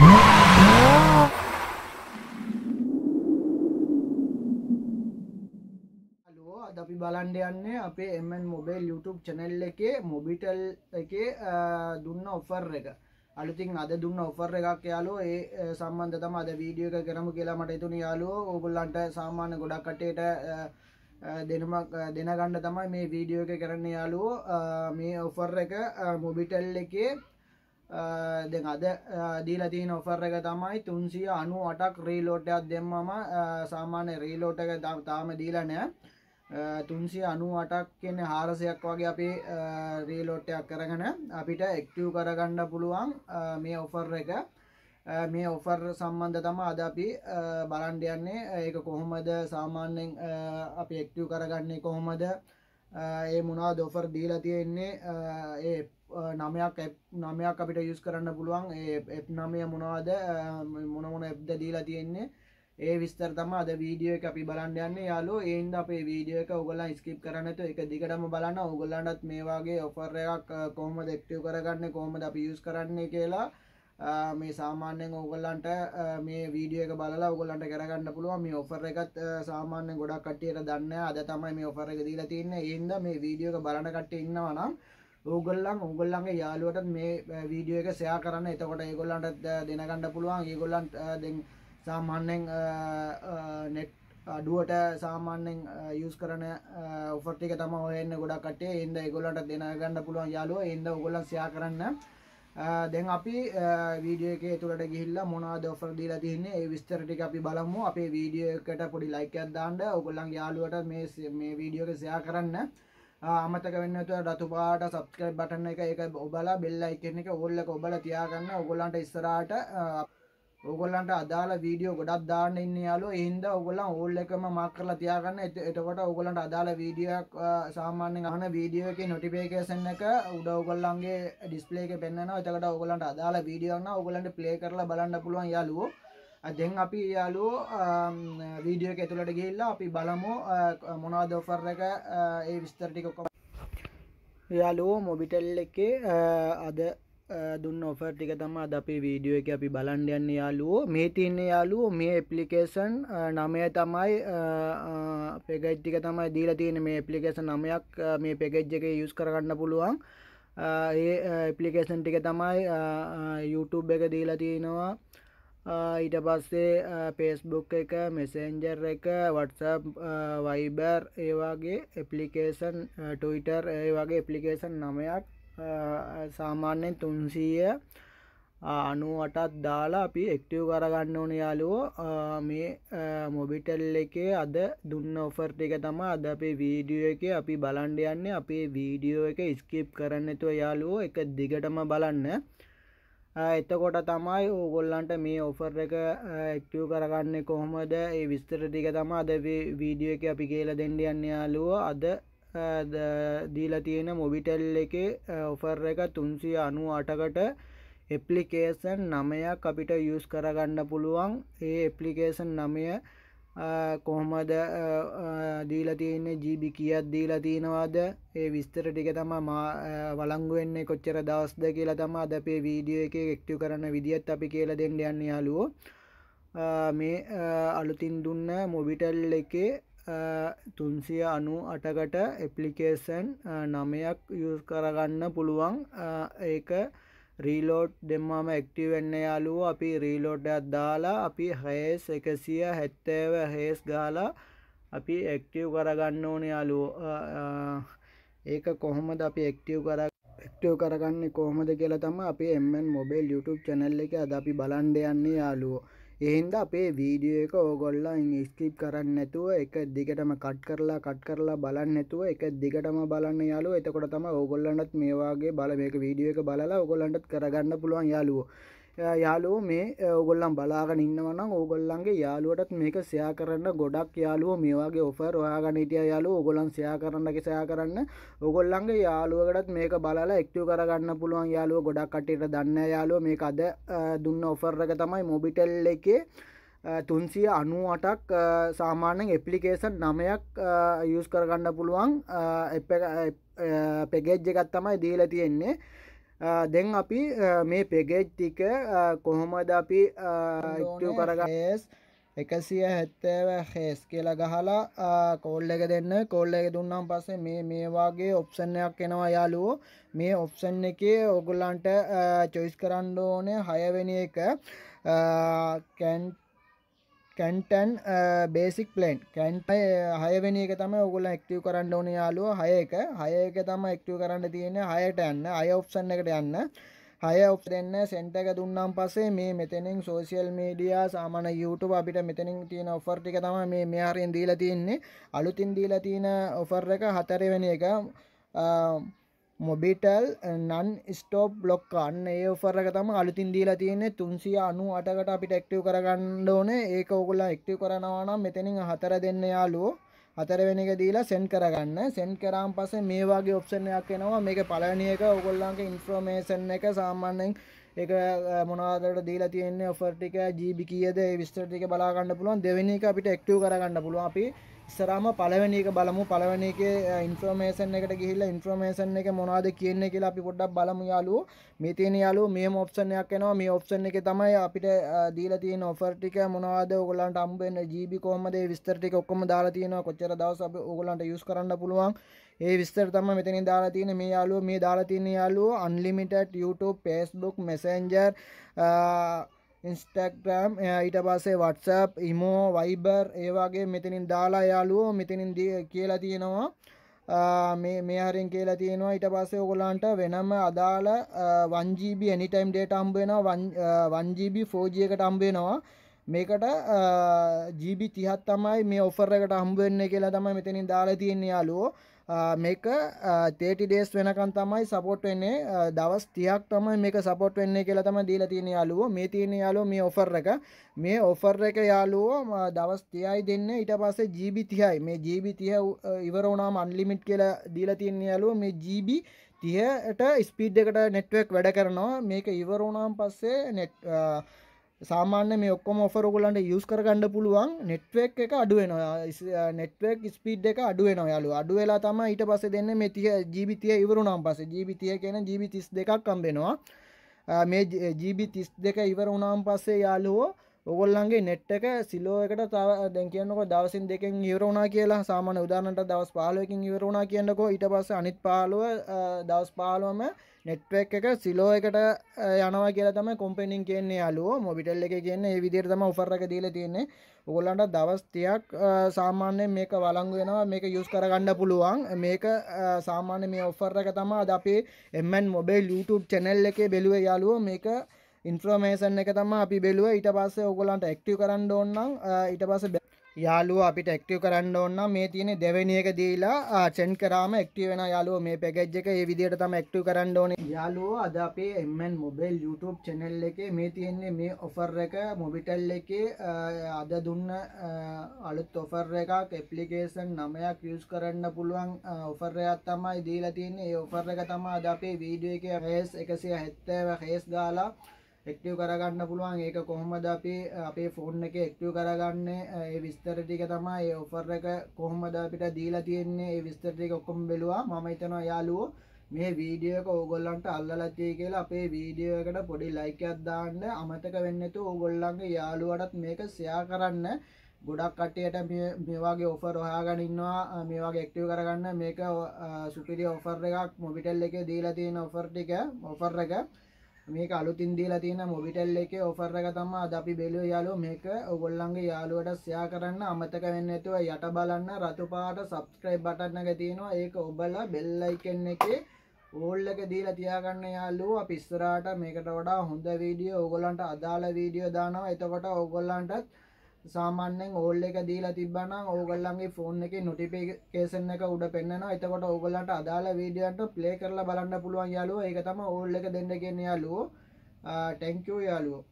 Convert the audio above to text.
අද අපි බලන්ඩ යන්නේ අපේ එමන් මොබේල් YouTube චැනල් එකේ මොබිටල් එකේ දුන්න ඔෆර් එක අලුතින් අද දුන්න ඔෆර් එකක් යාලෝ ඒ සම්බන්ධ තම අද වීඩියෝ එක කරම කියලා මට ඉතුනි යාලෝ ඔගුල්ලන්ට සාමාන්‍ය ගොඩක් කටේට දෙනමක් දෙනගණ්ඩ තමයි මේ වීඩියෝ එක කරන්න යාලුවෝ මේ ඔෆර් එක මොබිටල් එකේ දෙ අද දීලති නොෆර්රක තමයි තුන්සිය අනු අටක් රීලෝටයක් දෙම්මම සාමාන්‍ය රීලෝටක තාම දීලනෑ තුන්සිය අනු අටක් කියන හාරසයක් වගේ අපි රීලෝටයක් කරගෙන අපිට එක්ටව කරගණ්ඩ පුළුවන් මේ ඔෆර් එක මේ ඔෆර් සම්බන්ධ තම අද අපි බලන්ඩයන්නේ ඒක කොහොමද සාමාන්‍යෙන් අපි එක්ටව කරගන්නේ කොහොමද ඒ මොනා දොෆර් දීලා තියෙන්නේ ඒ නමයක් නමයක් අපිට යුස් කරන්න පුළුවන් ඒ නමය මොනවාද මොනමොන එ්ද දීලා තියෙන්නේ ඒ විස්තර තම අද වීඩියෝ එක අපි බලන්න යන්න යාලු ඒන්ද අපේ වීඩියෝ එක ඔගොල්ලා ස්කිප් කරන්නතු එක දිගටම බලන්න ඔගොල්ලන්ටත් මේ වගේ ඔෆර් එකක් කොහොමද එක්ටිව් කරගන්න කොහොමද අපි යුස් කරන්නේ කියලා මේ සාමාන්‍යෙන් ඔගොල්ලන්ට මේ වීඩියක බලලා ඔගොල්ලන්ට කරගන්න පුළුවන් මේ ඔෆර් එකත් සාමාන්‍ය ගොඩක් කට්ටියට දන්න අද තමයි මේ ඔෆර් එක දීලා තින්නේ ඒින්ද මේ වීඩියෝ එක බලන කට්ටිය ඉන්නවා නම් ඕගොල්ලන් උගොල්ලන්ගේ යාළුවටත් මේ වීඩියෝ එක ෂෙයා කරන්න එතකොට ඒගොල්ලන්ට දෙනගන්න පුළුවන් ඒගොල්ලන්ට දැන් සාමාන්‍යයෙන් නෙට් අඩුවට සාමාන්‍යෙන් යස් කරන ඔෆටික තම ඔයන්න ගොඩක්ටේ ඉද ගොලට දෙනගන්න පුළුවන් යාලුව ඉද ගොලන් සයා කරන්න දැන් අපි වීඩියෝ එකේ තුලට ගිහිල්ලා මොනවද ඔෆර් දීලා තින්නේ ඒ විස්තර ටික අපි බලමු අපේ වීඩියෝ එකට පොඩි ලයික් එකක් දාන්න ඕගොල්ලන් යාළුවට මේ මේ වීඩියෝ එක ෂෙයා කරන්න අමතක වෙන්න නැතුව රතු පාට subscribe button එක ඒක ඔබලා bell icon එක ඕල් එක ඔබලා තියාගන්න ඕගොල්ලන්ට ඉස්සරහට ඕගොල්ලන්ට අදාළ වීඩියෝ ගොඩක් දාන්න ඉන්න යාළුවෝ. ඒ හින්දා ඕගොල්ලන් ඕල් එකම මාක් කරලා තියාගන්න. එතකොට ඕගොල්ලන්ට අදාළ වීඩියෝක් සාමාන්‍යයෙන් අහන වීඩියෝ එකේ notification එක උඩ ඕගොල්ලන්ගේ display එකේ පෙන්වනවා. එතකොට ඕගොල්ලන්ට අදාළ වීඩියෝ නම් ඕගොල්ලන්ට play කරලා බලන්න පුළුවන් යාළුවෝ. දැන් අපි යාළුවෝ වීඩියෝ එක ඇතුළට ගිහිල්ලා අපි බලමු මොනවද ඔෆර් එක ඒ විස්තර ටික ඔක්කොම යාළුවෝ මොබිටෙල් එකේ අද දුන්න ඔෆර් ටික තම අද අපි වීඩියෝ එක අපි බලන්ඩ යන්න යාලුවෝ මේ තින්න යාලුවෝ මේ එප්ලිකේෂන් නමය තමයි පෙගජ්ටික තමයි දීලා තියෙන මේ එපලිකේෂන් නමයක් මේ පෙගෙජ් එක යුස් කරගන්න පුළුවන් ඒ එපලිකේෂන් ටික තමයි YouTube එක දීලා තියෙනවා ඊට පස්සේ පේස්බුක් එක මෙසෙන්ජර් එක වටසප් වයිබර් ඒවාගේ එපලිකේෂන් ටවිටර් ඒ වගේ එපලිකේෂන් නමයක් සාමාන්‍යෙන් තුන්සීය අනුවටත් දාලා අපි එක්ටව කරගන්න ඕන යාලුවෝ මේ මොබිටල් එකේ අද දුන්න ඔෆර්ට එක තම අද අපේ වීඩියෝ එක අපි බලන්ඩ යන්නේ අපේ වීඩියෝ එක ස්කිප් කරන්නතුව යාලුවෝ එක දිගටම බලන්න එතකොට තමයි ඕගොල්ලන්ට මේ ඔෆර් එක එක්ටව කරගන්න කොහොමද ඒ විස්තර ටික තම අද වීඩියෝ එක අපි කියලා දෙන්ඩ යන්න යාලුවෝ අද දීලා තියෙන මොබිටල් එක ඔෆර් එක තුන්සිය අනු අටකට එප්ලිකේසන් නමයක් අපිට යුස් කරගන්න පුළුවන් ඒ එප්ලිකේසන් නමය කොහොමද දීලා තියන්නේ ජීබි කියත් දීලා තියෙනවාද ඒ විස්තර ටික තම වලංගුවෙන්නේ කොච්චර දවස්ද කියලා තම අද අපේ වීඩියෝ එක එක්ටව කරන විදිහත් අපි කියලා දෙන්න යන්න යාලුවෝ මේ අලුතින් දුන්න මොබිටල් එකේ තුන්සිය අනු අටකට එපලිකේසන් නමයක් යුස් කරගන්න පුළුවන් ඒක රීලෝඩ් දෙම්මාම එක්ටිවෙන්න යාලුව අපි රීලෝඩ්ඩත් දාලා අපි හේස් එකසිය හැත්තෑව හේස් ගාලා අපි එක්ටව් කරගන්න ඕන යාලුව ඒක කොහොමද අපි එක්ටව් කර එක්ටව් කරගන්න කොහොමද කියලා තම අපි එමෙන් මොබේල් YouTube චැනල්ල එක අද අපි බලන්ඩ යන්නේ යාලුවෝ එහින්ද අපේ වීඩියෝ එක ඕගොල්ලන් ස්කිප් කරන්න නැතුව එක දිගටම කට් කරලා කට් කරලා බලන්න නැතුව එක දිගටම බලන්න යාළුවෝ එතකොට තමයි ඕගොල්ලන්ටත් මේ වගේ බල මේක වීඩියෝ එක බලලා ඕගොල්ලන්ටත් කරගන්න පුළුවන් යාළුවෝ යාලෝ මේ ඔගොල්ලම් බලාගෙන ඉන්නවනම් ඕගොල්ලන්ගේ යාලුවටත් මේක සයා කරන්න ගොඩක් යාලුව මේවාගේ ඔෆර් ඔයාගන්න ඉටිය යාලු ඔගොලන් සයා කරන්නක සයා කරන්න ඔගොල්ලන්ගේ යාලුවකටත් මේක බලලා එක්ටව කරගන්න පුළුවන් යාලුව ගොඩක් කටට දන්න යාලුව මේක අද දුන්න ඔෆර්රක තමයි මොබිටෙල් එකේ තුන්සිය අනුව අටක් සාමාන්‍යෙන් එපලිකේසන් නමයක් යස් කරගන්න පුළුවන් පෙගෙජ්ජ එකත් තමයි දීල තියෙන්නේ දෙන් අපි මේ පෙගෙජ් ටික කොහොමද අපි ටව කරගස් එකසිය හැත්තව හෙස් කියලා ගහලා කෝල් එක දෙන්න කෝල් එක දුන්නම් පස්සේ මේ මේවාගේ ඔප්සන්නයක් එනවා යාලුවෝ මේ ඔප්සන් එක ඔගුල්ලන්ට චොයිස් කරන්න ඕනේ හයවෙනි එක කැන්ට කැන්ටන් බේසික් පලන්් කැන්ට හයවෙනි එක තම ඔගුල එක්ටව කරන්න ඕන යාලුව හය එක හය එක තම එක්ටව කරන්න තියෙන හයට යන්න අය ඔප්සන් එකට යන්න හය ඔප් දෙන්න සෙන්ටක දුන්නම් පසේ මේ මෙතනින් සෝසිියල් මීඩියා සාමන YouTube අපිට මෙතනින් තියෙන ඔෆර් ටික තම මේ මෙයාරෙන් දීලා තියෙන්නේ අලුතින් දීලා තියෙන ඔෆර් එක හතරවෙන එක uh, මොබිටල් නන් ස්ටෝප් බ්ලොක් අන්න ඒ ඔෆරක තම අලුතින් දීලා තියෙන්නේ තුන්සිය අනු අටකට අපිට එක්ටව කරගන්න ඕන ඒක ඔගුල්ල එක්ටව කරනවානම් මෙතනින් හතර දෙන්න යාලෝ හතරවෙන එක දීලා සෙන්ඩ් කරගන්න සෙන්ඩ් කරාම් පස්සේ මේ වගේ ඔප්ෂන් එකක් එනවා මේක පළවෙනි එක ඔයගොල්ලන්ගේ ඉන්ෆෝමේෂන් එක සාමාන්‍යයෙන් ඒක මොනාදට දීලා තියෙන්නේ ඔෆර් ටික ජීබි කීයද ඒ විස්තර ටික බලා ගන්න පුළුවන් දෙවෙනි එක අපිට ඇක්ටිව් කරගන්න පුළුවන් අපි ඉස්සරාම පළවෙනි එක බලමු පළවෙනි එකේ ඉන්ෆෝමේෂන් එකට ගිහිල්ලා ඉන්ෆෝමේෂන් එක මොනවද කියන්නේ කියලා අපි පොඩ්ඩක් බලමු යාළුවෝ. මේ තියෙන යාළුවෝ මේම ඔප්ෂන් එකක් එනවා. මේ ඔප්ෂන් එකේ තමයි අපිට දීලා තියෙන ඔෆර් ටික මොනවද ඕගොල්ලන්ට හම්බ වෙන GB කොහමද ඒ විස්තර ටික ඔක්කොම දාලා තියෙනවා. කොච්චර දවස් අපි ඕගොල්ලන්ට යූස් කරන්න පුළුවන්. ඒ විස්තර තමයි මෙතනින් දාලා තියෙන්නේ. මේ යාළුවෝ මේ දාලා තියෙන යාළුවෝ unlimited YouTube, Facebook, Messenger ඉන්ස්ටක්ටම් ඊට පස්සේ වටසප් ඉමෝ වයිබර් ඒවාගේ මෙතනින් දාලා යාලුවෝ මෙතනින් දී කියලා තියෙනවා මේ මේ හරින් කියලා තියෙනවා ඊට පස්සේ ඔයගොල්ලන්ට වෙනම අදාළ 1GB anytime data හම්බ වෙනවා 1GB 4G එකට හම්බ වෙනවා මේකට ජීබි තිහත් තමයි මේ ඔෆරකට හම්බවෙන්න කියලා තමයි මෙතනින් දාලා තියෙන යාලුවෝ මේක තේටි ඩේස් වෙනකන් තමයි සපෝට් වෙන්නේ දවස් තියක් තමයි මේක සපෝට් වෙන්නේ කියලා තමයි දීලා තියෙන යාළුවෝ මේ තියෙන යාළුවෝ මේ ඔෆර් එක මේ ඔෆර් එක යාළුවෝ දවස් 30යි දෙන්නේ ඊට පස්සේ GB 30යි මේ GB 30 ඉවර වුණාම අන්ලිමිට් කියලා දීලා තියෙන යාළුවෝ මේ GB 30ට ස්පීඩ් එකට network වැඩ කරනවා මේක ඉවර වුණාන් පස්සේ net සාමාන්‍ය මේ ඔක්කොම ඔෆර ඔගොලන්ට යස් කරගන්න පුළුවන් නෙට්වක් එක අඩුවෙනවා නෙට්වක් ස්පීඩ් එක අඩුවෙනවා යාලු අඩු වෙලා තම ඊට පස දෙන්න මේ තිය ජීවිතය ඉවරුනම් පස ජීවිතය කියෙන ජීවිතිස් දෙකක් කම්බෙනවා මේ ජීබි තිස් දෙක ඉවර උනාම් පස්සේ යාලුවෝ ඔගොල්ලන්ගේ නෙට් එක සිලෝ එකට තව දැන් කියන්නකො දවසින් දෙකෙන් ඉවරුණා කියලා සාමාන උදානට දවස් පාලුවකින් ඉවරුණා කියන්නකෝ ඊට පස්ස අනිත් පාලුව දවස් පාලුවම නෙට්වක් එක සිලෝ එකට යනවා කියලා තම කොම්පෙනින් කියන්නේ අලුව මොබිටල් එක කියන්නේ විදිර තම උපරක දීල තියන්නේ ඔගොල්ලන්ට දවස්තියක් සාමාන්‍යයෙන් මේක වලංගු වෙනවා මේක යුස් කරගන්න පුළුවන් මේක සාමාන්‍ය මේ ඔෆර් එක තමා අද අපේ එමන් මොබේ YouTube චැනල් එකේ බැලුවේ යාලුවෝ මේක ඉන්ෆ්‍රෝමේෂන් එක තම අපි බෙලුව ඊට පස්සේ ඔගොලන්ට ඇක්ටව කරන්න ඕන්නම් ඊට පස යාලුව අපිට ඇක්ටව කරන්න ඕන්න මේ තියෙන දෙවැනි එක දීලා චෙන් කරාම එක්ටව වෙන යාලුව මේ පැගජ් එක ඒ විදිහට තම ඇක්ටව කරන්න ඕන යාලුව අද අපේ එමන් මොබෙල් YouTube චැනල් එක මේ තියෙන්නේ මේ ඔෆර් එක මොබිටල් එක අද දුන්න අලුත් ඔෆර් එකක් එප්ලිකේෂන් නමයක් යස් කරන්න පුළුවන් ඔෆර්රයක් තමයි දීලා තියන්නේ ඒ ඔෆර් එක තම අද අපේ වීඩියෝ එක රේස් එකසිය හැත්තව හේස් ගාලා එක්ටව කරගන්න පුළුවන් ඒක කොහොමද අපි අපේ ෆෝන් එක එක්ටව කරගන්නේ ඒ විස්තර ටික තමයි ඒ ඔෆර් එක කොහොමද අපිට දීලා තියෙන්නේ ඒ විස්තර ටික ඔක්කොම බැලුවා මම හිතනවා යාළුවෝ මේ වීඩියෝ එක ඕගොල්ලන්ට අල්ලලා තියෙයි කියලා අපේ වීඩියෝ එකට පොඩි ලයික් එකක් දාන්න අමතක වෙන්නේ නැතුව ඕගොල්ලන්ගේ යාළුවටත් මේක ෂෙයා කරන්න ගොඩක් කට්ටියට මේ වගේ ඔෆර් හොයාගෙන ඉන්නවා මේ වගේ ඇක්ටිව් කරගන්න මේක සුපිරි ඔෆර් එකක් මොබිටෙල් එකේ දීලා තියෙන ඔෆර් ටික ඔෆර් එක මේක අලුතින් දීලා තියෙන මොබිටෙල් එකේ ඔෆර් එක තමයි අද අපි බැලුවේ යාළුවෝ මේක ඔයගොල්ලන්ගේ යාළුවට ෂෙයා කරන්න අමතක වෙන්නේ නැතුව යට බලන්න රතු පාට subscribe button එක තියෙනවා ඒක ඔබලා bell icon එකේ ඕල් එක දීලා තියාගන්න යාළුවෝ අපි ඉස්සරහට මේකට වඩා හොඳ වීඩියෝ ඕගොල්ලන්ට අදාළ වීඩියෝ දානවා එතකොට ඕගොල්ලන්ටත් සාමාන්‍යෙන් ඕල් එක දීලා තිබ්බනම් ඕගොල්ලන්ගේ ෆෝන් එකේ නොටිෆිකේෂන් එක උඩ පෙන්වනවා. එතකොට ඕගොල්ලන්ට අදාළ වීඩියෝන්ට ප්ලේ කරලා බලන්න පුළුවන් යාළුවෝ. ඒක තමයි ඕල් එක දෙන්න කියන්නේ යාළුවෝ. ටැන්ක් යූ යාළුවෝ.